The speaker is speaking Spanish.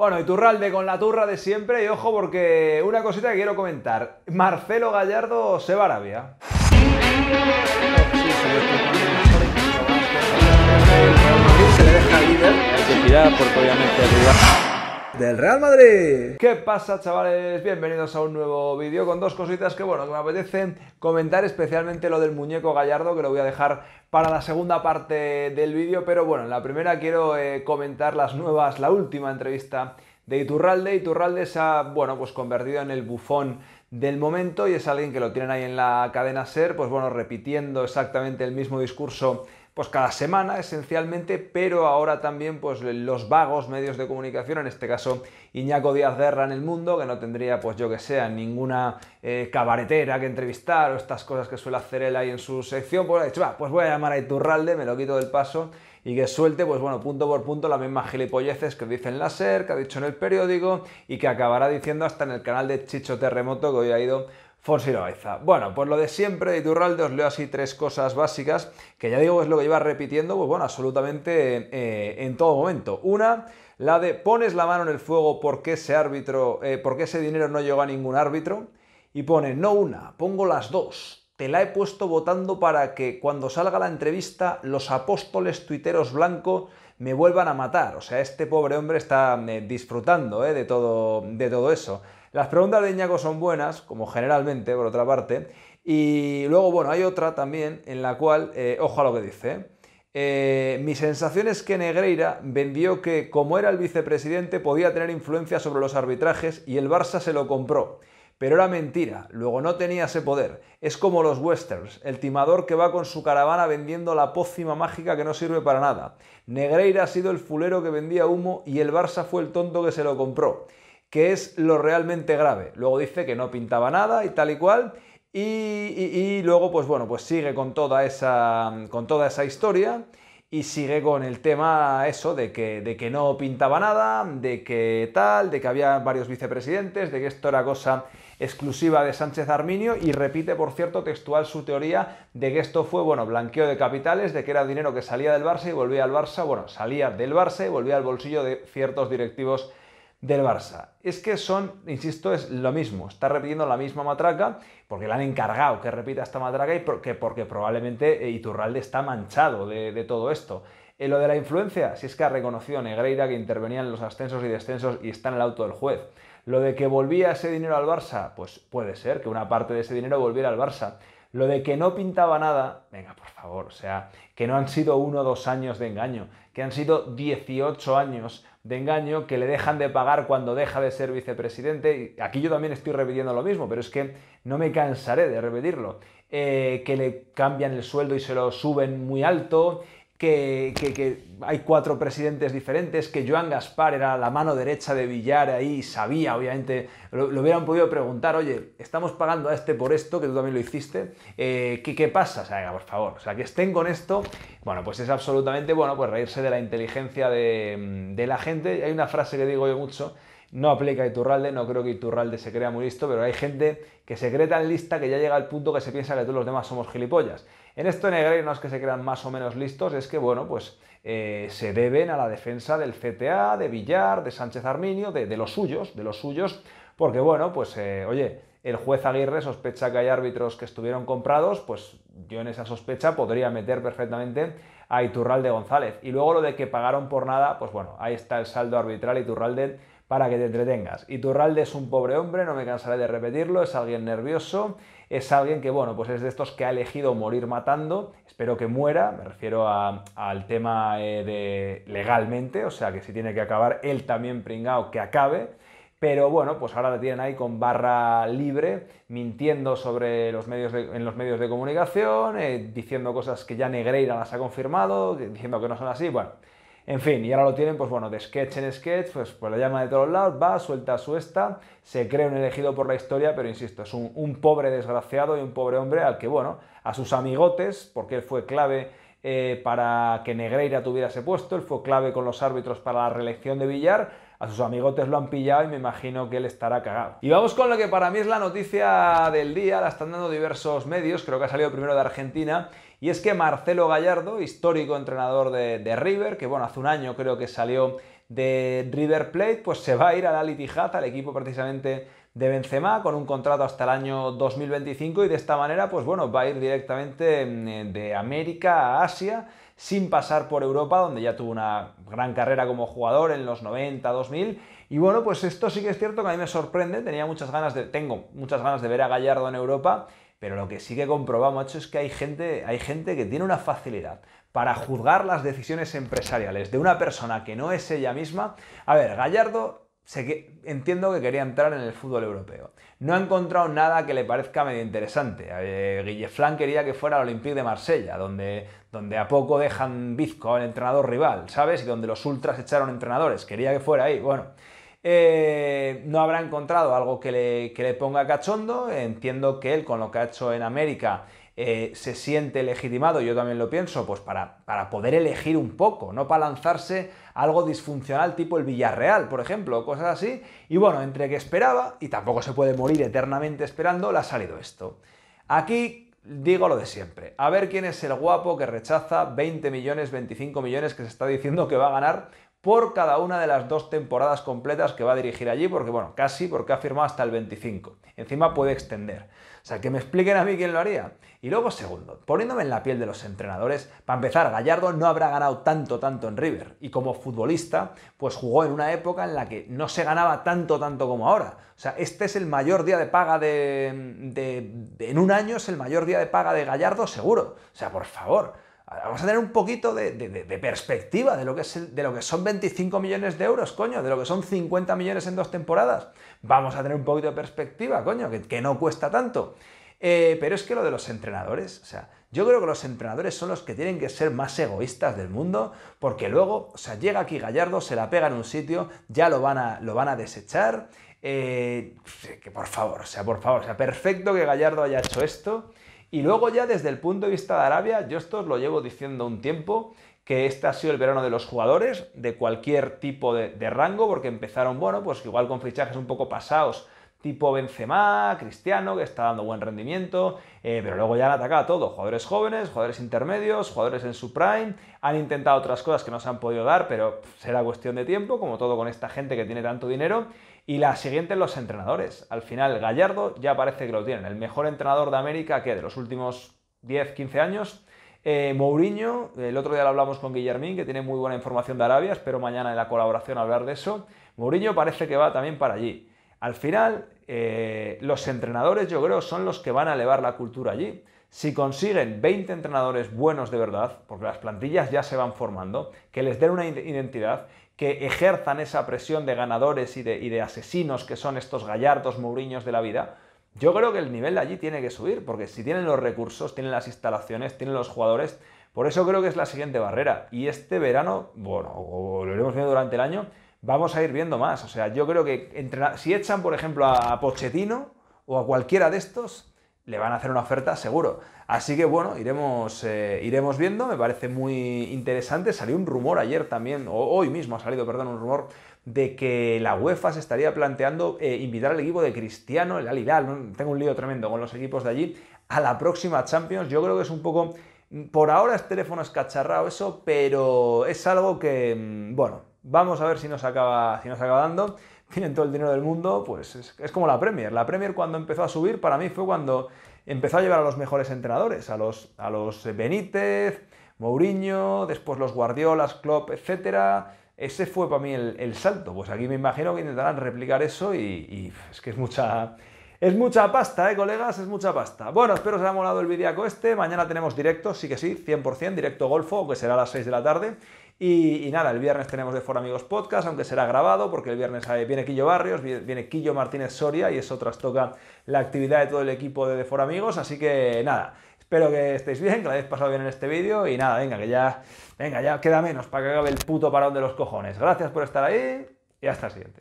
Bueno, Iturralde con la turra de siempre y ojo porque una cosita que quiero comentar. Marcelo Gallardo se va a del Real Madrid. ¿Qué pasa, chavales? Bienvenidos a un nuevo vídeo con dos cositas que, bueno, me apetece comentar, especialmente lo del muñeco gallardo, que lo voy a dejar para la segunda parte del vídeo, pero bueno, en la primera quiero eh, comentar las nuevas, la última entrevista de Iturralde. Iturralde se ha, bueno, pues convertido en el bufón del momento y es alguien que lo tienen ahí en la cadena SER, pues bueno, repitiendo exactamente el mismo discurso pues cada semana esencialmente, pero ahora también pues los vagos medios de comunicación, en este caso Iñaco Díaz Guerra en el mundo, que no tendría pues yo que sea ninguna eh, cabaretera que entrevistar o estas cosas que suele hacer él ahí en su sección, pues ha dicho, va, pues voy a llamar a Iturralde, me lo quito del paso y que suelte, pues bueno, punto por punto las mismas gilipolleces que dice en la SER, que ha dicho en el periódico y que acabará diciendo hasta en el canal de Chicho Terremoto que hoy ha ido Fonsi Bueno, pues lo de siempre de Iturralde, os leo así tres cosas básicas, que ya digo es lo que iba repitiendo, pues bueno, absolutamente eh, en todo momento. Una, la de pones la mano en el fuego porque ese árbitro, eh, porque ese dinero no llega a ningún árbitro, y pone, no una, pongo las dos. Te la he puesto votando para que cuando salga la entrevista los apóstoles tuiteros blanco me vuelvan a matar. O sea, este pobre hombre está eh, disfrutando de, todo, de todo eso. Las preguntas de Iñaco son buenas, como generalmente, por otra parte. Y luego, bueno, hay otra también en la cual, eh, ojo a lo que dice, ¿eh? Eh, mi sensación es que Negreira vendió que, como era el vicepresidente, podía tener influencia sobre los arbitrajes y el Barça se lo compró. Pero era mentira, luego no tenía ese poder. Es como los westerns, el timador que va con su caravana vendiendo la pócima mágica que no sirve para nada. Negreira ha sido el fulero que vendía humo y el Barça fue el tonto que se lo compró que es lo realmente grave. Luego dice que no pintaba nada y tal y cual. Y, luego, pues bueno, pues sigue con toda esa, con toda esa historia y sigue con el tema eso de que, de que no pintaba nada, de que tal, de que había varios vicepresidentes, de que esto era cosa exclusiva de Sánchez Arminio y repite, por cierto, textual su teoría de que esto fue, bueno, blanqueo de capitales, de que era dinero que salía del Barça y volvía al Barça, bueno, salía del Barça y volvía al bolsillo de ciertos directivos del Barça. Es que son, insisto, es lo mismo, está repitiendo la misma matraca porque le han encargado que repita esta matraca y porque, porque probablemente eh, Iturralde está manchado de, todo esto. En eh, lo de la influencia, si es que ha reconocido Negreira que intervenía en los ascensos y descensos y está en el auto del juez. Lo de que volvía ese dinero al Barça, pues puede ser que una parte de ese dinero volviera al Barça. Lo de que no pintaba nada, venga, por favor, o sea, que no han sido uno o dos años de engaño, que han sido 18 años de engaño que le dejan de pagar cuando deja de ser vicepresidente. Aquí yo también estoy repitiendo lo mismo, pero es que no me cansaré de repetirlo. Eh, que le cambian el sueldo y se lo suben muy alto, que, que, hay cuatro presidentes diferentes, que Joan Gaspar era la mano derecha de Villar ahí y sabía, obviamente, lo, hubieran podido preguntar, oye, estamos pagando a este por esto, que tú también lo hiciste, eh, ¿qué, pasa? O sea, por favor, o sea, que estén con esto, bueno, pues es absolutamente, bueno, pues reírse de la inteligencia de, de la gente. Hay una frase que digo yo mucho, no aplica Iturralde, no creo que Iturralde se crea muy listo, pero hay gente que se cree tan lista que ya llega al punto que se piensa que todos los demás somos gilipollas. En esto Negreira no es que se crean más o menos listos, es que, bueno, pues eh, se deben a la defensa del CTA, de Villar, de Sánchez Arminio, de, los suyos, de los suyos, porque, bueno, pues, eh, oye, el juez Aguirre sospecha que hay árbitros que estuvieron comprados, pues yo en esa sospecha podría meter perfectamente a Iturralde González. Y luego lo de que pagaron por nada, pues bueno, ahí está el saldo arbitral. Iturralde para que te entretengas. Y Turralde es un pobre hombre, no me cansaré de repetirlo, es alguien nervioso, es alguien que, bueno, pues es de estos que ha elegido morir matando, espero que muera, me refiero al tema eh, de legalmente, o sea que si tiene que acabar él también pringao, que acabe, pero bueno, pues ahora la tienen ahí con barra libre, mintiendo sobre los medios en los medios de comunicación, eh, diciendo cosas que ya Negreira las ha confirmado, diciendo que no son así, bueno, en fin, y ahora lo tienen, pues bueno, de sketch en sketch, pues, pues la llama de todos lados, va, suelta su esta, se cree un elegido por la historia, pero insisto, es un, pobre desgraciado y un pobre hombre al que, bueno, a sus amigotes, porque él fue clave eh, para que Negreira tuviera ese puesto, él fue clave con los árbitros para la reelección de Villar, a sus amigotes lo han pillado y me imagino que él estará cagado. Y vamos con lo que para mí es la noticia del día, la están dando diversos medios, creo que ha salido primero de Argentina, y es que Marcelo Gallardo, histórico entrenador de, River, que bueno, hace un año creo que salió de River Plate, pues se va a ir a la Ittihad, al equipo precisamente de Benzema con un contrato hasta el año 2025 y de esta manera pues bueno va a ir directamente mm, de América a Asia sin pasar por Europa donde ya tuvo una gran carrera como jugador en los 90, 2000 y bueno pues esto sí que es cierto que a mí me sorprende tenía muchas ganas de tengo muchas ganas de ver a Gallardo en Europa pero lo que sí que comprobamos hecho es que hay gente hay gente que tiene una facilidad para juzgar las decisiones empresariales de una persona que no es ella misma a ver Gallardo entiendo que quería entrar en el fútbol europeo. No ha encontrado nada que le parezca medio interesante. Guille eh, Guilleflan quería que fuera al Olympique de Marsella, donde, donde a poco dejan bizco al entrenador rival, ¿sabes? Y donde los ultras echaron entrenadores. Quería que fuera ahí. Bueno, eh, no habrá encontrado algo que le, que le, ponga cachondo. Entiendo que él, con lo que ha hecho en América, eh, se siente legitimado, yo también lo pienso, pues para, poder elegir un poco, no para lanzarse algo disfuncional tipo el Villarreal, por ejemplo, cosas así. Y bueno, entre que esperaba, y tampoco se puede morir eternamente esperando, le ha salido esto. Aquí digo lo de siempre. A ver quién es el guapo que rechaza 20 millones, 25 millones que se está diciendo que va a ganar por cada una de las dos temporadas completas que va a dirigir allí, porque bueno, casi porque ha firmado hasta el 25. Encima puede extender. O sea, que me expliquen a mí quién lo haría. Y luego, segundo, poniéndome en la piel de los entrenadores, para empezar, Gallardo no habrá ganado tanto, tanto en River. Y como futbolista, pues jugó en una época en la que no se ganaba tanto, tanto como ahora. O sea, este es el mayor día de paga de, en un año es el mayor día de paga de Gallardo, seguro. O sea, por favor. Vamos a tener un poquito de, perspectiva de lo, que de lo que son 25 millones de euros, coño, de lo que son 50 millones en dos temporadas. Vamos a tener un poquito de perspectiva, coño, que, no cuesta tanto. Eh, pero es que lo de los entrenadores, o sea, yo creo que los entrenadores son los que tienen que ser más egoístas del mundo, porque luego, o sea, llega aquí Gallardo, se la pega en un sitio, ya lo van a, desechar. Eh, que por favor, o sea, por favor, o sea, perfecto que Gallardo haya hecho esto. Y luego ya desde el punto de vista de Arabia, yo esto os lo llevo diciendo un tiempo, que este ha sido el verano de los jugadores, de cualquier tipo de, rango, porque empezaron, bueno, pues igual con fichajes un poco pasados tipo Benzema, Cristiano, que está dando buen rendimiento, eh, pero luego ya han atacado a todo, jugadores jóvenes, jugadores intermedios, jugadores en su prime, han intentado otras cosas que no se han podido dar, pero será cuestión de tiempo, como todo con esta gente que tiene tanto dinero. Y la siguiente los entrenadores. Al final, Gallardo ya parece que lo tienen. El mejor entrenador de América que de los últimos 10, 15 años. Eh, Mourinho, el otro día lo hablamos con Guillermín, que tiene muy buena información de Arabia, espero mañana en la colaboración hablar de eso. Mourinho parece que va también para allí. Al final, eh, los entrenadores yo creo son los que van a elevar la cultura allí. Si consiguen 20 entrenadores buenos de verdad, porque las plantillas ya se van formando, que les den una identidad, que ejerzan esa presión de ganadores y de, asesinos que son estos gallardos mouriños de la vida, yo creo que el nivel de allí tiene que subir, porque si tienen los recursos, tienen las instalaciones, tienen los jugadores, por eso creo que es la siguiente barrera. Y este verano, bueno, o lo veremos durante el año, vamos a ir viendo más. O sea, yo creo que entre, si echan, por ejemplo, a Pochettino o a cualquiera de estos, le van a hacer una oferta seguro. Así que bueno, iremos, eh, iremos viendo, me parece muy interesante. Salió un rumor ayer también, o hoy mismo ha salido, perdón, un rumor de que la UEFA se estaría planteando eh, invitar al equipo de Cristiano, el Alilal, tengo un lío tremendo con los equipos de allí, a la próxima Champions. Yo creo que es un poco, por ahora es teléfono escacharrado eso, pero es algo que, mm, bueno, Vamos a ver si nos acaba, si nos dando. Tienen todo el dinero del mundo, pues es, como la Premier. La Premier cuando empezó a subir, para mí fue cuando empezó a llevar a los mejores entrenadores, a los, Benítez, Mourinho, después los Guardiolas, Klopp, etcétera. Ese fue para mí el, salto. Pues aquí me imagino que intentarán replicar eso y, es que es mucha, es mucha pasta, ¿eh, colegas? Es mucha pasta. Bueno, espero os haya molado el con este. Mañana tenemos directo, sí que sí, 100%, directo golfo, que será a las 6 de la tarde. Y, nada, el viernes tenemos de For Amigos Podcast, aunque será grabado, porque el viernes viene Quillo Barrios, viene Quillo Martínez Soria y eso toca la actividad de todo el equipo de, de Amigos. Así que nada, espero que estéis bien, que lo hayáis pasado bien en este vídeo y nada, venga, que ya, venga, ya queda menos para que acabe el puto parón de los cojones. Gracias por estar ahí y hasta el siguiente.